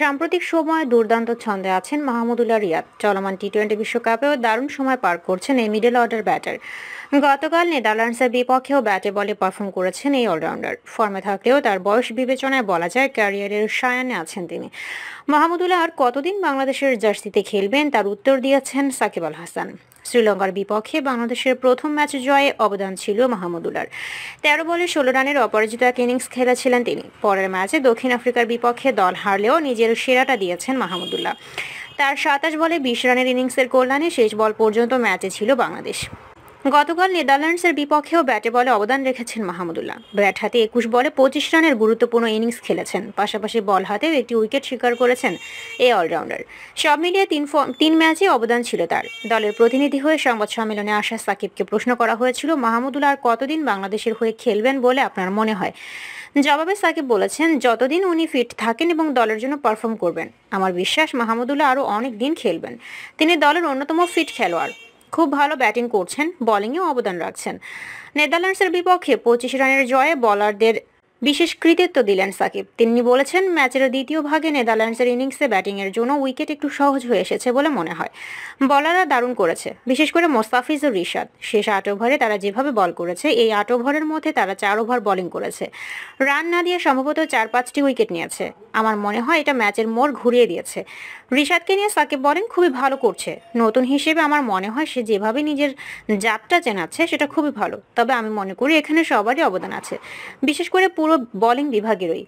সাম্প্রতিক সময়ে দুর্দান্ত ছন্দে আছেন মাহমুদুল্লাহ রিয়াদ চলমান টি টোয়েন্টি বিশ্বকাপেও দারুণ সময় পার করছেন এই মিডল অর্ডার ব্যাটার গতকাল নেদারল্যান্ডসের বিপক্ষেও ব্যাটে বলে পারফর্ম করেছেন এই অলরাউন্ডার ফর্মে থাকলেও তার বয়স বিবেচনায় বলা যায় ক্যারিয়ারের সায়ানে আছেন তিনি মাহমুদুল্লাহ আর কতদিন বাংলাদেশের জার্সিতে খেলবেন তার উত্তর দিয়েছেন সাকিব আল হাসান শ্রীলঙ্কার বিপক্ষে বাংলাদেশের প্রথম ম্যাচ জয়ে অবদান ছিল মাহমুদুলার তেরো বলে ষোলো রানের অপরাজিত এক ইনিংস খেলেছিলেন তিনি পরের ম্যাচে দক্ষিণ আফ্রিকার বিপক্ষে দল হারলেও নিজের সেরাটা দিয়েছেন মাহমুদুল্লাহ তার সাতাশ বলে বিশ রানের ইনিংসের কল্যাণে শেষ বল পর্যন্ত ম্যাচে ছিল বাংলাদেশ গতকাল নেদারল্যান্ডসের বিপক্ষেও ব্যাটে বলে অবদান রেখেছেন মাহমুদুল্লাহ ব্যাট হাতে একুশ বলে পঁচিশ রানের গুরুত্বপূর্ণ ইনিংস খেলেছেন পাশাপাশি বল হাতেও একটি উইকেট শিকার করেছেন এ অলরাউন্ডার সব মিলিয়ে তিন তিন ম্যাচে অবদান ছিল তার দলের প্রতিনিধি হয়ে সংবাদ সম্মেলনে আসা সাকিবকে প্রশ্ন করা হয়েছিল মাহমুদুল্লাহ আর কতদিন বাংলাদেশের হয়ে খেলবেন বলে আপনার মনে হয় জবাবে সাকিব বলেছেন যতদিন উনি ফিট থাকেন এবং দলের জন্য পারফর্ম করবেন আমার বিশ্বাস মাহমুদুল্লাহ আরও অনেক দিন খেলবেন তিনি দলের অন্যতম ফিট খেলোয়াড় খুব ভালো ব্যাটিং করছেন বলিংয়েও অবদান রাখছেন নেদারল্যান্ডসের বিপক্ষে পঁচিশ রানের জয়ে বলারদের বিশেষ কৃতিত্ব দিলেন সাকিব তিনি বলেছেন ম্যাচের দ্বিতীয় ভাগে নেদারল্যান্ডসের ইনিংসে ব্যাটিংয়ের জন্য উইকেট একটু সহজ হয়ে এসেছে বলে মনে হয় বলাররা দারুণ করেছে বিশেষ করে মোস্তাফিজ ও রিশাদ শেষ আট ওভারে তারা যেভাবে বল করেছে এই আট ওভারের মধ্যে তারা চার ওভার বলিং করেছে রান না দিয়ে সম্ভবত চার পাঁচটি উইকেট নিয়েছে আমার মনে হয় এটা ম্যাচের মোড় ঘুরিয়ে দিয়েছে রিশাদকে নিয়ে সাকিব বলেন খুবই ভালো করছে নতুন হিসেবে আমার মনে হয় সে যেভাবে নিজের জাপটা চেনাচ্ছে সেটা খুবই ভালো তবে আমি মনে করি এখানে সবারই অবদান আছে বিশেষ করে পুরো পুরো বোলিং বিভাগেরই